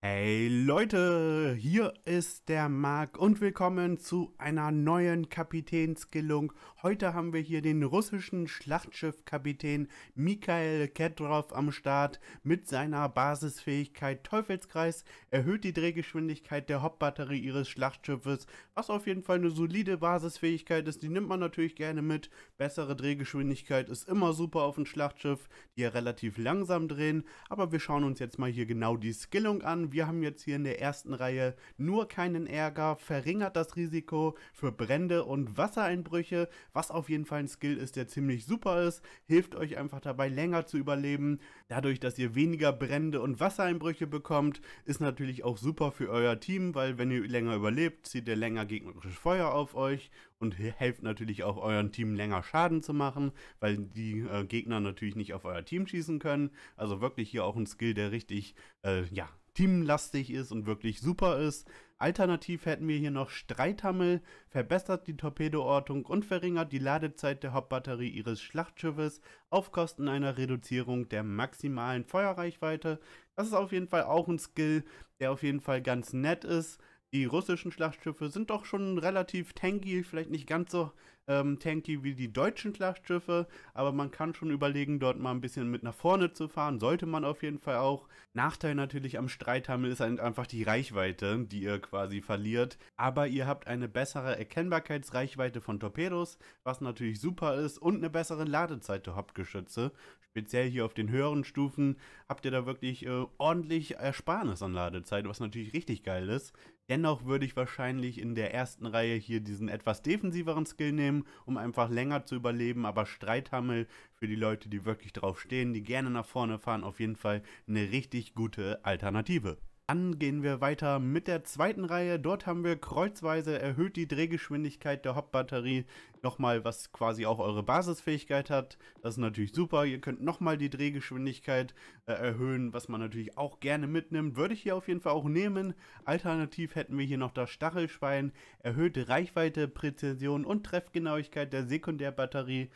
Hey Leute, hier ist der Marc und willkommen zu einer neuen Kapitänskillung. Heute haben wir hier den russischen Schlachtschiffkapitän Mikhail Ketrov am Start. Mit seiner Basisfähigkeit Teufelskreis erhöht die Drehgeschwindigkeit der Hauptbatterie ihres Schlachtschiffes, was auf jeden Fall eine solide Basisfähigkeit ist. Die nimmt man natürlich gerne mit. Bessere Drehgeschwindigkeit ist immer super auf dem Schlachtschiff, die ja relativ langsam drehen. Aber wir schauen uns jetzt mal hier genau die Skillung an sagen, wir haben jetzt hier in der ersten Reihe nur keinen Ärger, verringert das Risiko für Brände und Wassereinbrüche, was auf jeden Fall ein Skill ist, der ziemlich super ist, hilft euch einfach dabei länger zu überleben. Dadurch, dass ihr weniger Brände und Wassereinbrüche bekommt, ist natürlich auch super für euer Team, weil wenn ihr länger überlebt, zieht ihr länger gegnerisches Feuer auf euch und helft natürlich auch euren Team länger Schaden zu machen, weil die äh, Gegner natürlich nicht auf euer Team schießen können. Also wirklich hier auch ein Skill, der richtig äh, ja, teamlastig ist und wirklich super ist. Alternativ hätten wir hier noch Streithammel, verbessert die Torpedoortung und verringert die Ladezeit der Hauptbatterie ihres Schlachtschiffes auf Kosten einer Reduzierung der maximalen Feuerreichweite. Das ist auf jeden Fall auch ein Skill, der auf jeden Fall ganz nett ist. Die russischen Schlachtschiffe sind doch schon relativ tanky, vielleicht nicht ganz so ähm, tanky wie die deutschen Schlachtschiffe, aber man kann schon überlegen, dort mal ein bisschen mit nach vorne zu fahren. Sollte man auf jeden Fall auch. Nachteil natürlich am Streithammel ist halt einfach die Reichweite, die ihr quasi verliert. Aber ihr habt eine bessere Erkennbarkeitsreichweite von Torpedos, was natürlich super ist, und eine bessere Ladezeit der Hauptgeschütze. Speziell hier auf den höheren Stufen habt ihr da wirklich äh, ordentlich Ersparnis an Ladezeit, was natürlich richtig geil ist. Dennoch würde ich wahrscheinlich in der ersten Reihe hier diesen etwas defensiveren Skill nehmen Hammel, um einfach länger zu überleben, aber Streithammel für die Leute, die wirklich drauf stehen, die gerne nach vorne fahren, auf jeden Fall eine richtig gute Alternative. Dann gehen wir weiter mit der zweiten Reihe. Dort haben wir kreuzweise erhöht die Drehgeschwindigkeit der Hauptbatterie nochmal, was quasi auch eure Basisfähigkeit hat. Das ist natürlich super. Ihr könnt nochmal die Drehgeschwindigkeit äh, erhöhen, was man natürlich auch gerne mitnimmt. Würde ich hier auf jeden Fall auch nehmen. Alternativ hätten wir hier noch das Stachelschwein, Erhöht Reichweite, Präzision und Treffgenauigkeit der Sekundärbatterie.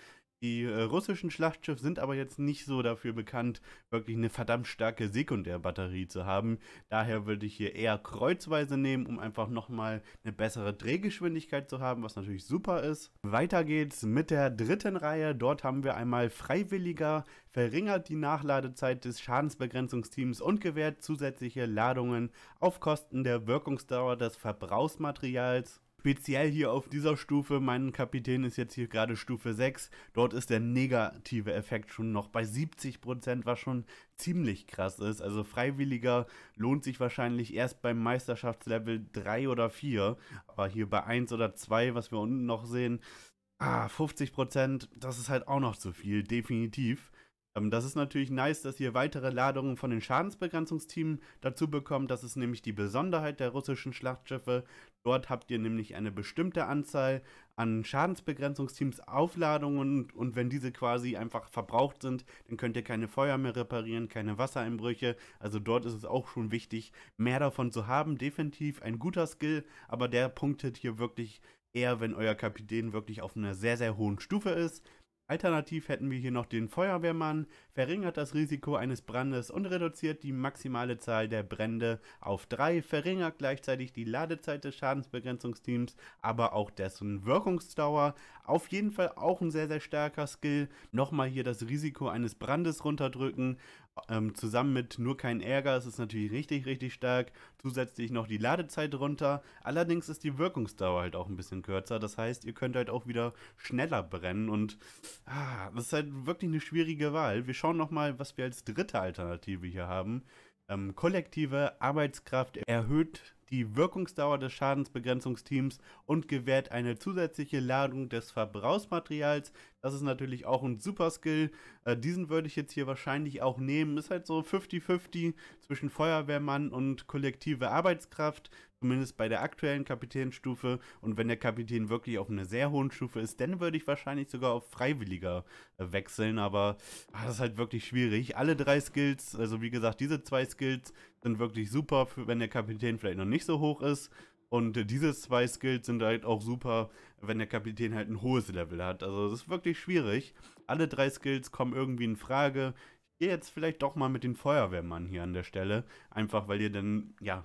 Die äh, russischen Schlachtschiffe sind aber jetzt nicht so dafür bekannt, wirklich eine verdammt starke Sekundärbatterie zu haben. Daher würde ich hier eher kreuzweise nehmen, um einfach nochmal eine bessere Drehgeschwindigkeit zu haben, was natürlich super ist. Weiter geht's mit der dritten Reihe. Dort haben wir einmal Freiwilliger, verringert die Nachladezeit des Schadensbegrenzungsteams und gewährt zusätzliche Ladungen auf Kosten der Wirkungsdauer des Verbrauchsmaterials. Speziell hier auf dieser Stufe, mein Kapitän ist jetzt hier gerade Stufe 6. Dort ist der negative Effekt schon noch bei 70%, was schon ziemlich krass ist. Also Freiwilliger lohnt sich wahrscheinlich erst beim Meisterschaftslevel 3 oder 4. Aber hier bei 1 oder 2, was wir unten noch sehen, ah, 50%, das ist halt auch noch zu viel, definitiv. Ähm, das ist natürlich nice, dass ihr weitere Ladungen von den Schadensbegrenzungsteams dazu bekommt. Das ist nämlich die Besonderheit der russischen Schlachtschiffe. Dort habt ihr nämlich eine bestimmte Anzahl an Schadensbegrenzungsteams Aufladungen und, wenn diese quasi einfach verbraucht sind, dann könnt ihr keine Feuer mehr reparieren, keine Wassereinbrüche. Also dort ist es auch schon wichtig, mehr davon zu haben. Definitiv ein guter Skill, aber der punktet hier wirklich eher, wenn euer Kapitän wirklich auf einer sehr, sehr hohen Stufe ist. Alternativ hätten wir hier noch den Feuerwehrmann, verringert das Risiko eines Brandes und reduziert die maximale Zahl der Brände auf 3, verringert gleichzeitig die Ladezeit des Schadensbegrenzungsteams, aber auch dessen Wirkungsdauer. Auf jeden Fall auch ein sehr, sehr starker Skill. Nochmal hier das Risiko eines Brandes runterdrücken. Ähm, zusammen mit Nur kein Ärger ist es natürlich richtig, richtig stark. Zusätzlich noch die Ladezeit runter. Allerdings ist die Wirkungsdauer halt auch ein bisschen kürzer. Das heißt, ihr könnt halt auch wieder schneller brennen. Und ah, das ist halt wirklich eine schwierige Wahl. Wir schauen nochmal, was wir als dritte Alternative hier haben. Ähm, kollektive Arbeitskraft erhöht die Wirkungsdauer des Schadensbegrenzungsteams und gewährt eine zusätzliche Ladung des Verbrauchsmaterials. Das ist natürlich auch ein super Skill. Äh, diesen würde ich jetzt hier wahrscheinlich auch nehmen. Ist halt so 50-50 zwischen Feuerwehrmann und kollektive Arbeitskraft zumindest bei der aktuellen Kapitänstufe. Und wenn der Kapitän wirklich auf einer sehr hohen Stufe ist, dann würde ich wahrscheinlich sogar auf Freiwilliger äh, wechseln. Aber ach, das ist halt wirklich schwierig. Alle drei Skills, also wie gesagt, diese zwei Skills sind wirklich super, für, wenn der Kapitän vielleicht noch nicht so hoch ist. Und äh, diese zwei Skills sind halt auch super, wenn der Kapitän halt ein hohes Level hat. Also das ist wirklich schwierig. Alle drei Skills kommen irgendwie in Frage. Ich gehe jetzt vielleicht doch mal mit den Feuerwehrmann hier an der Stelle. Einfach weil ihr dann, ja,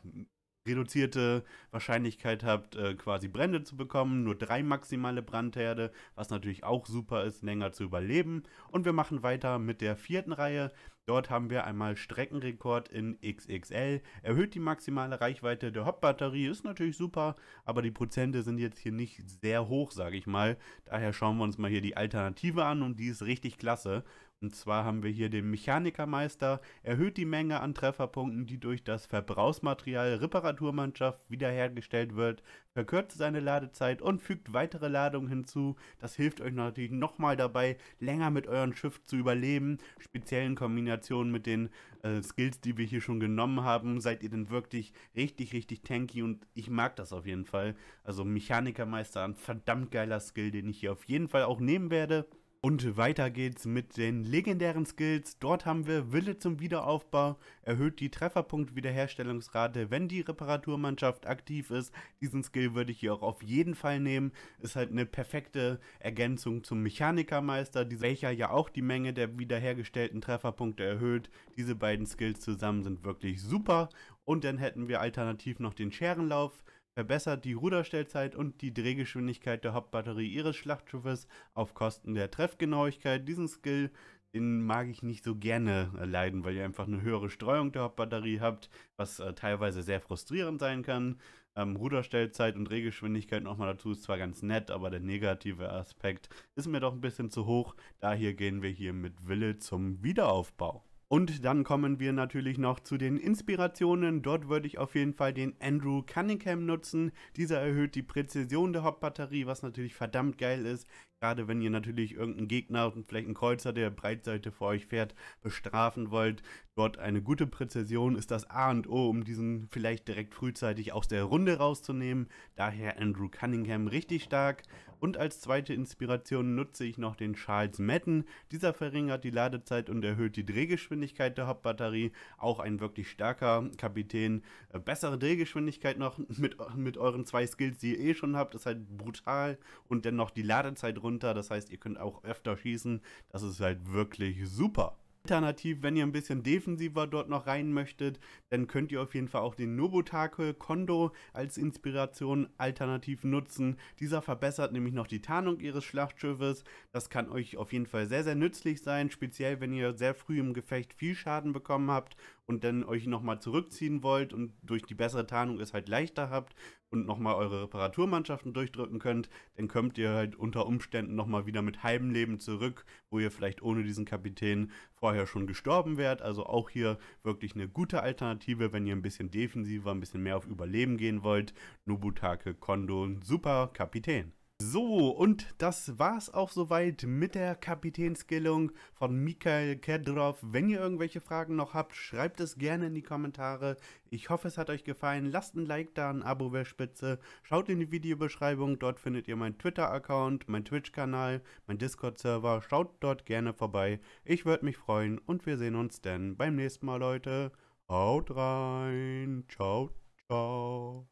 reduzierte Wahrscheinlichkeit habt, äh, quasi Brände zu bekommen. Nur drei maximale Brandherde, was natürlich auch super ist, länger zu überleben. Und wir machen weiter mit der vierten Reihe. Dort haben wir einmal Streckenrekord in XXL, erhöht die maximale Reichweite der Hauptbatterie, ist natürlich super, aber die Prozente sind jetzt hier nicht sehr hoch, sage ich mal. Daher schauen wir uns mal hier die Alternative an und die ist richtig klasse. Und zwar haben wir hier den Mechanikermeister, erhöht die Menge an Trefferpunkten, die durch das Verbrauchsmaterial Reparaturmannschaft wiederhergestellt wird, verkürzt seine Ladezeit und fügt weitere Ladungen hinzu. Das hilft euch natürlich nochmal dabei, länger mit eurem Schiff zu überleben, speziellen Kombinationen Kombination mit den äh, Skills, die wir hier schon genommen haben, seid ihr denn wirklich richtig, richtig tanky und ich mag das auf jeden Fall. Also Mechanikermeister, ein verdammt geiler Skill, den ich hier auf jeden Fall auch nehmen werde. Und weiter geht's mit den legendären Skills. Dort haben wir Wille zum Wiederaufbau, erhöht die Trefferpunkt-Wiederherstellungsrate, wenn die Reparaturmannschaft aktiv ist. Diesen Skill würde ich hier auch auf jeden Fall nehmen. Ist halt eine perfekte Ergänzung zum Mechanikermeister, welcher ja auch die Menge der wiederhergestellten Trefferpunkte erhöht. Diese beiden Skills zusammen sind wirklich super. Und dann hätten wir alternativ noch den Scherenlauf, verbessert die Ruderstellzeit und die Drehgeschwindigkeit der Hauptbatterie ihres Schlachtschiffes auf Kosten der Treffgenauigkeit. Diesen Skill, den mag ich nicht so gerne äh, leiden, weil ihr einfach eine höhere Streuung der Hauptbatterie habt, was äh, teilweise sehr frustrierend sein kann. Ähm, Ruderstellzeit und Drehgeschwindigkeit nochmal dazu ist zwar ganz nett, aber der negative Aspekt ist mir doch ein bisschen zu hoch. Daher gehen wir hier mit Wille zum Wiederaufbau. Und dann kommen wir natürlich noch zu den Inspirationen. Dort würde ich auf jeden Fall den Andrew Cunningham nutzen. Dieser erhöht die Präzision der Hauptbatterie, was natürlich verdammt geil ist. Gerade wenn ihr natürlich irgendeinen Gegner und vielleicht einen Kreuzer, der Breitseite vor euch fährt, bestrafen wollt, dort eine gute Präzision ist das A und O, um diesen vielleicht direkt frühzeitig aus der Runde rauszunehmen. Daher Andrew Cunningham richtig stark. Und als zweite Inspiration nutze ich noch den Charles Madden. Dieser verringert die Ladezeit und erhöht die Drehgeschwindigkeit der Hauptbatterie. Auch ein wirklich starker Kapitän. Äh, bessere Drehgeschwindigkeit noch mit, mit euren zwei Skills, die ihr eh schon habt, ist halt brutal. Und dennoch die Ladezeit runter runter. Das heißt, ihr könnt auch öfter schießen. Das ist halt wirklich super. Alternativ, wenn ihr ein bisschen defensiver dort noch rein möchtet, dann könnt ihr auf jeden Fall auch den Nobutake Kondo als Inspiration alternativ nutzen. Dieser verbessert nämlich noch die Tarnung ihres Schlachtschiffes. Das kann euch auf jeden Fall sehr, sehr nützlich sein, speziell wenn ihr sehr früh im Gefecht viel Schaden bekommen habt und dann euch nochmal zurückziehen wollt und durch die bessere Tarnung es halt leichter habt und nochmal eure Reparaturmannschaften durchdrücken könnt, dann kommt ihr halt unter Umständen nochmal wieder mit halbem Leben zurück, wo ihr vielleicht ohne diesen Kapitän vorher schon gestorben wärt. Also auch hier wirklich eine gute Alternative, wenn ihr ein bisschen defensiver, ein bisschen mehr auf Überleben gehen wollt. Nobutake Kondo, super Kapitän. So, und das war's auch soweit mit der Kapitänskillung von Mikael Kedrov. Wenn ihr irgendwelche Fragen noch habt, schreibt es gerne in die Kommentare. Ich hoffe, es hat euch gefallen. Lasst ein Like da, ein Abo wäre spitze. Schaut in die Videobeschreibung, dort findet ihr meinen Twitter-Account, meinen Twitch-Kanal, meinen Discord-Server. Schaut dort gerne vorbei. Ich würde mich freuen und wir sehen uns dann beim nächsten Mal, Leute. Haut rein. Ciao, ciao.